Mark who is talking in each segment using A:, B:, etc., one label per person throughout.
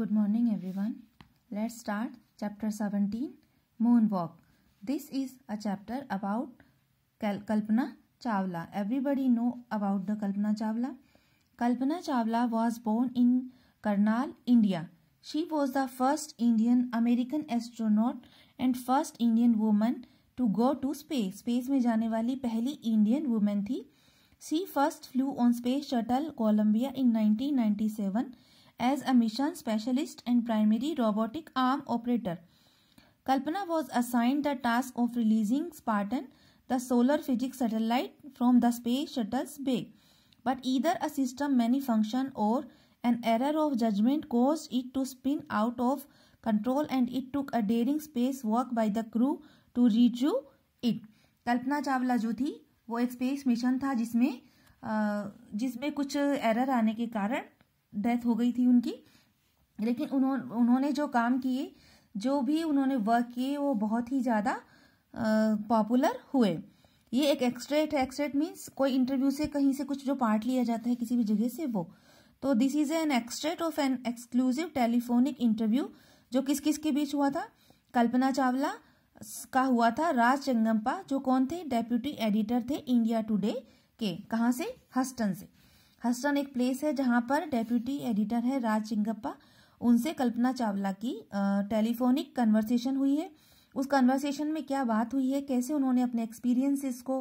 A: Good morning everyone. Let's start chapter 17 Moonwalk. This is a chapter about Kalpana Chawla. Everybody know about the Kalpana Chawla. Kalpana Chawla was born in Karnal, India. She was the first Indian American astronaut and first Indian woman to go to space. Space में जाने वाली पहली Indian woman थी. She first flew on space shuttle Columbia in 1997. As a mission specialist and primary robotic arm operator Kalpana was assigned the task of releasing Spartan the solar physics satellite from the space shuttle's bay but either a system malfunction or an error of judgment caused it to spin out of control and it to a daring spacewalk by the crew to reach you it Kalpana Chawla जो थी वो एक space mission था जिसमें जिसमें कुछ error आने के कारण डेथ हो गई थी उनकी लेकिन उन्होंने उन्होंने जो काम किए जो भी उन्होंने वर्क किए वो बहुत ही ज़्यादा पॉपुलर हुए ये एक एक्सट्रेट है एक्सट्रेट मीन्स कोई इंटरव्यू से कहीं से कुछ जो पार्ट लिया जाता है किसी भी जगह से वो तो this is an extract of an exclusive telephonic interview जो किस किस के बीच हुआ था कल्पना चावला का हुआ था राज चंगम्पा जो कौन थे डेप्यूटी एडिटर थे इंडिया टुडे के कहाँ से हस्टन से हस्टन एक प्लेस है जहां पर डेप्यूटी एडिटर है राज चिंगप्पा उनसे कल्पना चावला की टेलीफोनिक कन्वर्सेशन हुई है उस कन्वर्सेशन में क्या बात हुई है कैसे उन्होंने अपने एक्सपीरियंसेस को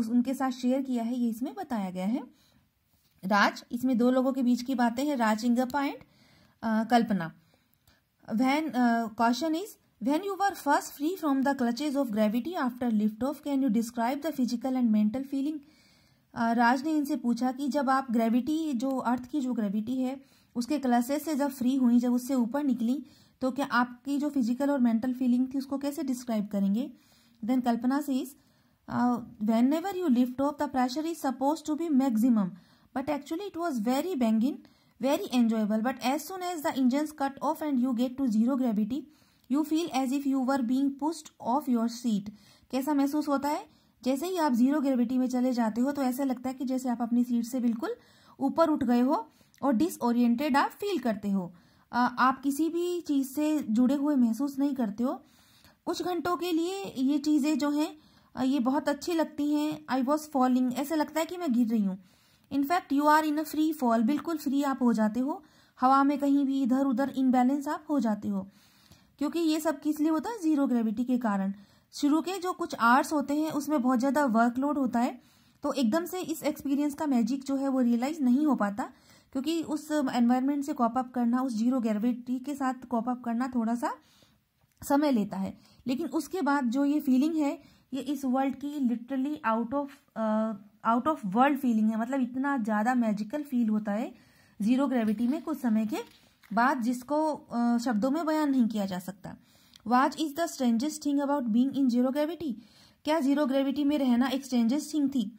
A: उस उनके साथ शेयर किया है ये इसमें बताया गया है राज इसमें दो लोगों के बीच की बातें हैं Raj Chengappa and Kalpana one question is you are first free from the clutches of gravity after lift off can you describe the physical and mental feeling Raj ने इनसे पूछा कि जब आप ग्रेविटी जो अर्थ की जो ग्रेविटी है उसके क्लासेस से जब फ्री हुई जब उससे ऊपर निकली तो क्या आपकी जो फिजिकल और मेंटल फीलिंग थी उसको कैसे डिस्क्राइब करेंगे then Kalpana says whenever you lift off the pressure is suppose to be maximum but actually it was very banging very enjoyable but as soon as the engine cut off and you get to zero gravity you feel as if you were being pushed off your seat कैसा महसूस होता है जैसे ही आप zero gravity में चले जाते हो तो ऐसा लगता है कि जैसे आप अपनी सीट से बिल्कुल ऊपर उठ गए हो और डिसओरिएंटेड आप फील करते हो आप किसी भी चीज़ से जुड़े हुए महसूस नहीं करते हो कुछ घंटों के लिए ये चीज़ें जो हैं ये बहुत अच्छी लगती हैं आई वॉज फॉलिंग ऐसा लगता है कि मैं गिर रही हूँ in fact you are in a free fall बिल्कुल फ्री आप हो जाते हो हवा में कहीं भी इधर उधर इनबैलेंस आप हो जाते हो क्योंकि ये सब किस लिए होता है जीरो ग्रेविटी के कारण शुरू के जो कुछ आवर्स होते हैं उसमें बहुत ज़्यादा वर्कलोड होता है तो एकदम से इस एक्सपीरियंस का मैजिक जो है वो रियलाइज नहीं हो पाता क्योंकि उस एनवायरनमेंट से कॉपअप करना उस जीरो ग्रेविटी के साथ कॉपअप करना थोड़ा सा समय लेता है लेकिन उसके बाद जो ये फीलिंग है ये इस वर्ल्ड की literally out of out of world feeling है मतलब इतना ज़्यादा मैजिकल फील होता है जीरो ग्रेविटी में कुछ समय के बाद जिसको uh, शब्दों में बयान नहीं किया जा सकता what is the strangest thing about being in zero gravity क्या जीरो ग्रेविटी में रहना एक स्ट्रेंजेस्ट थिंग थी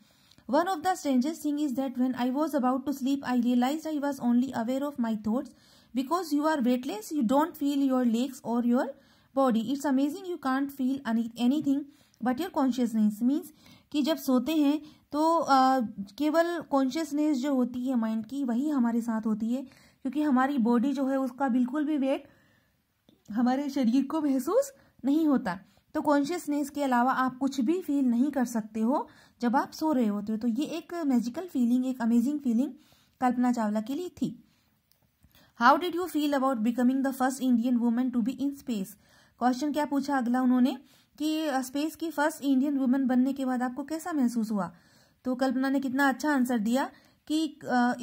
A: one of the strangest thing is that when I was about to sleep I realize I was only aware of my thoughts because you are weightless you don't feel your legs और your body it's amazing you can't feel anything but your consciousness means कि जब सोते हैं तो uh, केवल consciousness जो होती है माइंड की वही हमारे साथ होती है क्योंकि हमारी बॉडी जो है उसका बिल्कुल भी वेट हमारे शरीर को महसूस नहीं होता तो कॉन्शियसनेस के अलावा आप कुछ भी फील नहीं कर सकते हो जब आप सो रहे होते हो तो ये एक मैजिकल फीलिंग एक अमेजिंग फीलिंग कल्पना चावला के लिए थी how did you feel about becoming the first Indian women to be in space question क्या पूछा अगला उन्होंने कि स्पेस की फर्स्ट इंडियन वुमेन बनने के बाद आपको कैसा महसूस हुआ तो कल्पना ने कितना अच्छा आंसर दिया कि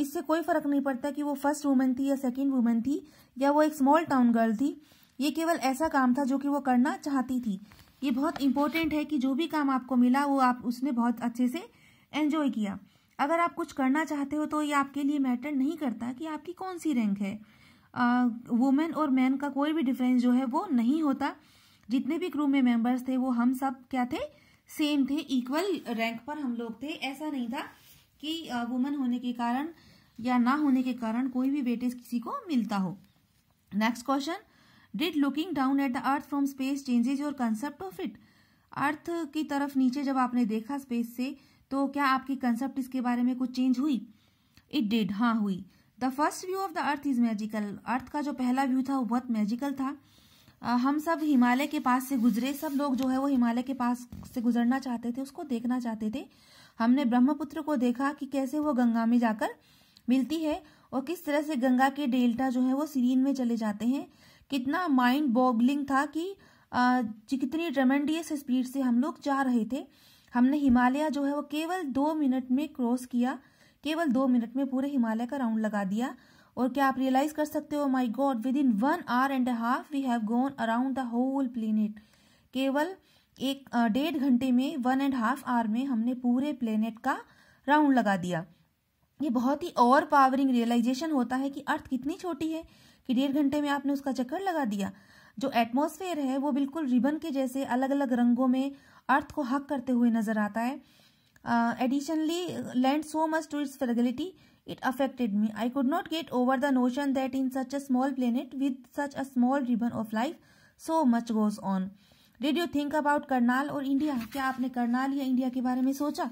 A: इससे कोई फर्क नहीं पड़ता कि वो फर्स्ट वुमेन थी या सेकेंड वुमेन थी या वो एक स्मॉल टाउन गर्ल थी ये केवल ऐसा काम था जो कि वो करना चाहती थी ये बहुत इंपॉर्टेंट है कि जो भी काम आपको मिला वो आप उसने बहुत अच्छे से एंजॉय किया अगर आप कुछ करना चाहते हो तो ये आपके लिए मैटर नहीं करता कि आपकी कौन सी रैंक है वुमेन और मैन का कोई भी डिफरेंस जो है वो नहीं होता जितने भी क्रू में मेंबर्स थे वो हम सब क्या थे सेम थे इक्वल रैंक पर हम लोग थे ऐसा नहीं था कि वुमेन होने के कारण या ना होने के कारण कोई भी वेटेज किसी को मिलता हो next question did looking down at the earth from space changes your concept of it earth की तरफ नीचे जब आपने देखा स्पेस से तो क्या आपकी कंसेप्ट इसके बारे में कुछ चेंज हुई इट डिड हाँ हुई the first view of the earth is magical earth का जो पहला व्यू था वो बहुत मैजिकल था uh, हम सब हिमालय के पास से गुजरे सब लोग जो है वो हिमालय के पास से गुजरना चाहते थे उसको देखना चाहते थे हमने ब्रह्मपुत्र को देखा कि कैसे वो गंगा में जाकर मिलती है और किस तरह से गंगा के डेल्टा जो है वो सीरीन में चले जाते हैं कितना माइंड बॉगलिंग था कि कितनी ट्रमेंडियस स्पीड से हम लोग जा रहे थे हमने हिमालय जो है वो केवल दो मिनट में क्रॉस किया केवल दो मिनट में पूरे हिमालय का राउंड लगा दिया और क्या आप रियलाइज कर सकते हो my god within one hour and half we have gone around the whole planet केवल एक डेढ़ घंटे में वन एंड हाफ आवर में हमने पूरे प्लेनेट का राउंड लगा दिया ये बहुत ही ओवर पावरिंग रियलाइजेशन होता है कि अर्थ कितनी छोटी है कि डेढ़ घंटे में आपने उसका चक्कर लगा दिया जो एटमोसफेयर है वो बिल्कुल रिबन के जैसे अलग अलग रंगों में अर्थ को हक करते हुए नजर आता है additionally land so much to its fragility it affected me I could not get over the notion that in such a small planet with such a small ribbon of life so much goes on did you think about Karnal और India क्या आपने करनाल या India के बारे में सोचा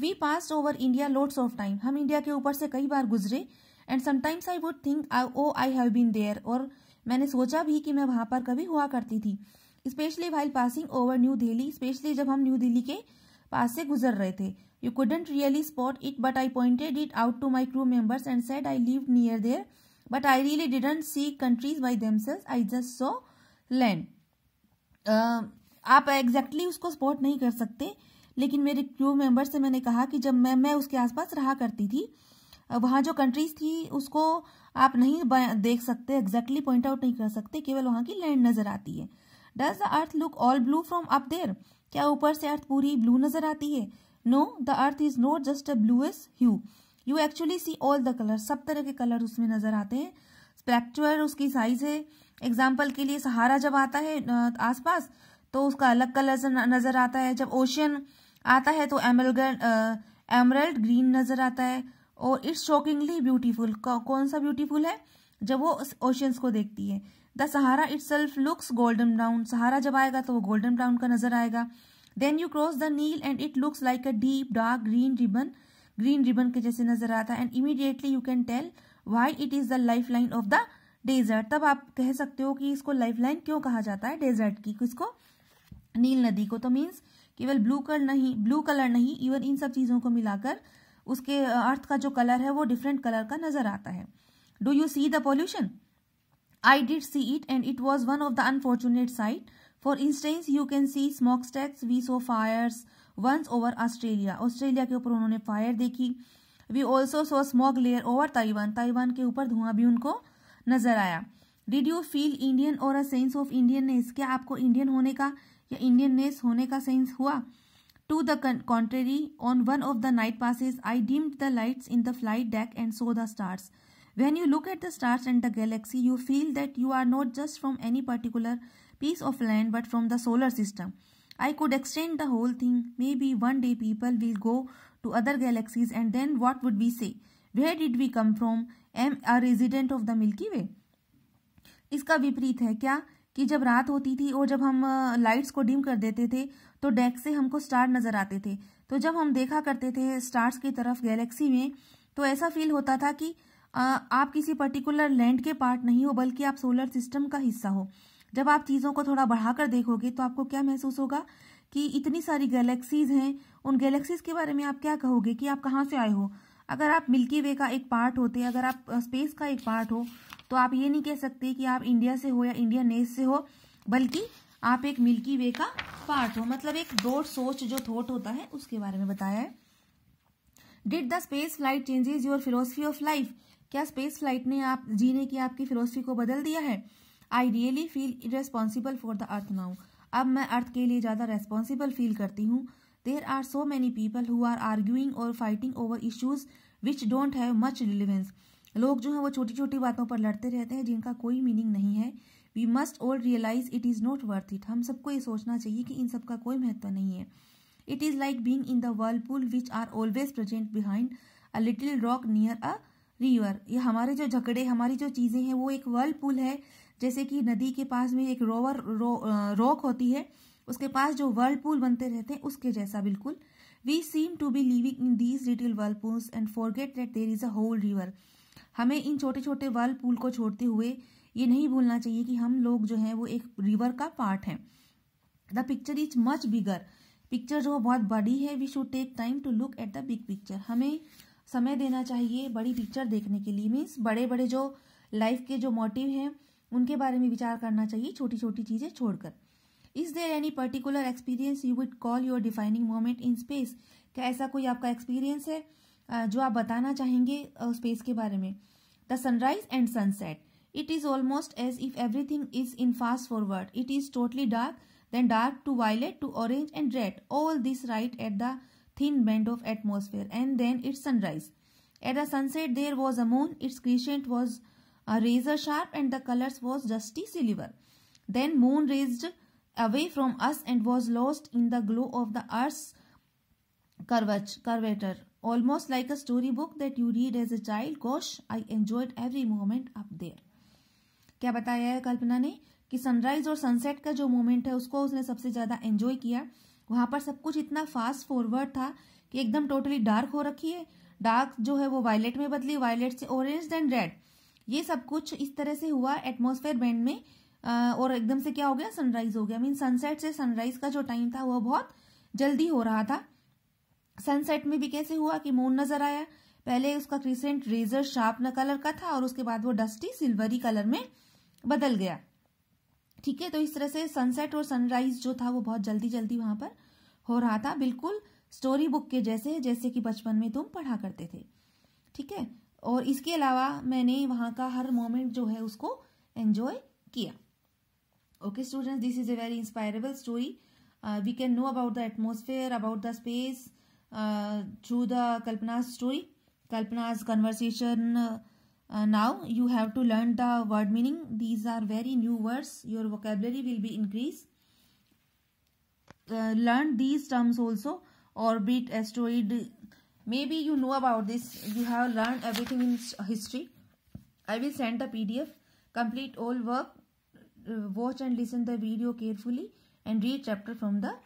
A: we pass over India loads of time हम India के ऊपर से कई बार गुजरे and sometimes I would think oh I have been there और मैंने सोचा भी कि मैं वहां पर कभी हुआ करती थी specially while passing over new Delhi specially जब हम न्यू दिल्ली के पास से गुजर रहे थे you couldn't really spot it but I pointed it out to my crew members and said I live near there but I really didn't see countries by themselves I just saw land आप exactly exactly उसको spot नहीं कर सकते लेकिन मेरे crew member से मैंने कहा कि जब मैं मैं उसके आसपास रहा करती थी वहाँ जो कंट्रीज थी उसको आप नहीं देख सकते एग्जैक्टली पॉइंट आउट नहीं कर सकते केवल वहाँ की लैंड नजर आती है does the earth look all blue from up there क्या ऊपर से अर्थ पूरी ब्लू नजर आती है no the earth is not just a bluish hue you actually see all the colour सब तरह के कलर उसमें नजर आते हैं स्पेक्चुअल उसकी साइज है एग्जाम्पल के लिए सहारा जब आता है आसपास तो उसका अलग कलर नजर आता है जब ओशियन आता है तो एमरल्ड एमरल्ड ग्रीन नजर आता है और इट्स शॉकिंगली ब्यूटीफुल कौन सा ब्यूटीफुल है जब वो ओशंस को देखती है the Sahara itself looks golden brown Sahara जब आएगा तो वो गोल्डन ब्राउन का नजर आएगा then you cross the Nile and it looks like a deep dark green ribbon green ribbon के जैसे नजर आता है and immediately you can tell why it is the life line of the desert तब आप कह सकते हो कि इसको लाइफ लाइन क्यों कहा जाता है डेजर्ट की किसको नील नदी को तो मीन्स केवल ब्लू कलर नहीं ब्लू कलर नहीं इवन इन सब चीजों को मिलाकर उसके अर्थ का जो कलर है वो डिफरेंट कलर का नजर आता है do you see the pollution I did see it and it was one of the unfortunate sight for instance you can see smoke stacks we saw fires once over Australia Australia के ऊपर उन्होंने फायर देखी we also saw smoke layer over Taiwan Taiwan के ऊपर धुआं भी उनको नजर आया डिड यू फील इंडियन और अ सेंस ऑफ नेस क्या आपको इंडियन होने का या इंडियन नेस होने का सेंस हुआ To the contrary, on one of the night passes, I dimmed the lights in the flight deck and saw the stars. When you look at the stars and the galaxy, you feel that you are not just from any particular piece of land but from the solar system. I could extend the whole thing. Maybe one day people will go to other galaxies and then what would we say? Where did we come from? Am a resident of the Milky Way? इसका विपरीत है क्या कि जब रात होती थी और जब हम लाइट्स को डिम कर देते थे तो डेक से हमको स्टार नजर आते थे तो जब हम देखा करते थे स्टार्स की तरफ गैलेक्सी में तो ऐसा फील होता था कि आप किसी पर्टिकुलर लैंड के पार्ट नहीं हो बल्कि आप सोलर सिस्टम का हिस्सा हो जब आप चीज़ों को थोड़ा बढ़ाकर देखोगे तो आपको क्या महसूस होगा कि इतनी सारी गैलेक्सीज हैं उन गैलेक्सीज के बारे में आप क्या कहोगे कि आप कहाँ से आए हो अगर आप मिल्की वे का एक पार्ट होते अगर आप स्पेस का एक पार्ट हो तो आप ये नहीं कह सकते कि आप इंडिया से हो या इंडिया नेस से हो बल्कि आप एक मिल्की वे का पार्ट हो मतलब एक ब्रॉड सोच जो थॉट होता है उसके बारे में बताया है did the space flight changes your philosophy of life क्या स्पेस फ्लाइट ने आप जीने की आपकी फिलोसफी को बदल दिया है I really feel responsible for the earth now अब मैं अर्थ के लिए ज़्यादा रेस्पॉन्सिबल फील करती हूँ there are so many people who are arguing और fighting over issues which don't have much relevance लोग जो है वो छोटी छोटी बातों पर लड़ते रहते हैं जिनका कोई मीनिंग नहीं है we must all realize it is not worth it हम सबको ये सोचना चाहिए कि इन सब का कोई महत्व नहीं है it is like being in the world pool which are always present behind a little rock near a river ये हमारे जो झगड़े हमारी जो चीज़ें हैं वो एक वर्ल्ड पुल है जैसे कि नदी के पास में एक रोवर रो, रॉक होती है उसके पास जो वर्ल्ड पुल बनते रहते हैं उसके जैसा बिल्कुल we seem to be living in these little world pools and forget that there is a whole river हमें इन छोटे छोटे वर्ल्ड पूल को छोड़ते हुए ये नहीं भूलना चाहिए कि हम लोग जो है वो एक रिवर का पार्ट है the picture is much bigger picture जो बहुत बड़ी है we should take time to look at the big picture हमें समय देना चाहिए बड़ी पिक्चर देखने के लिए मीन्स बड़े बड़े जो लाइफ के जो मोटिव हैं उनके बारे में विचार करना चाहिए छोटी छोटी चीज़ें छोड़कर is there any particular experience you would call your defining moment in space क्या ऐसा कोई आपका एक्सपीरियंस है जो आप बताना चाहेंगे स्पेस के बारे में the sunrise and sunset It is almost as if everything is in fast forward. It is totally dark, then dark to violet to orange and red. All this right at the thin band of atmosphere and then it's sunrise. At the sunset there was a moon, its crescent was uh, razor sharp and the colors was dusty silver. Then moon raised away from us and was lost in the glow of the earth's curvature, almost like a storybook that you read as a child. Gosh, I enjoyed every moment up there. क्या बताया है कल्पना ने कि sunrise और sunset का जो moment है उसको उसने सबसे ज्यादा एंजॉय किया वहां पर सब कुछ इतना फास्ट फॉरवर्ड था कि एकदम टोटली डार्क हो रखी है डार्क जो है वो वायलेट में बदली वायलेट से ऑरेंज देन रेड ये सब कुछ इस तरह से हुआ एटमोसफेयर बैंड में आ, और एकदम से क्या हो गया सनराइज हो गया मीन सनसेट से सनराइज का जो टाइम था वो बहुत जल्दी हो रहा था सनसेट में भी कैसे हुआ कि मून नजर आया पहले उसका क्रिसेंट रेजर शार्प न कलर का था और उसके बाद वो डस्टी सिल्वरी कलर में बदल गया ठीक है तो इस तरह से सनसेट और सनराइज जो था वो बहुत जल्दी जल्दी वहां पर हो रहा था बिल्कुल स्टोरी बुक के जैसे जैसे कि बचपन में तुम पढ़ा करते थे ठीक है और इसके अलावा मैंने वहां का हर मोमेंट जो है उसको एंजॉय किया okay students this is a very inspirable story we can know about the atmosphere about the space through the Kalpana story Kalpana's conversation Uh, now you have to learn the word meaning. These are very new words. Your vocabulary will be increased. Uh, learn these terms also. Orbit, asteroid. Maybe you know about this. You have learned everything in history. I will send the PDF. Complete all work. Uh, watch and listen the video carefully and read chapter from the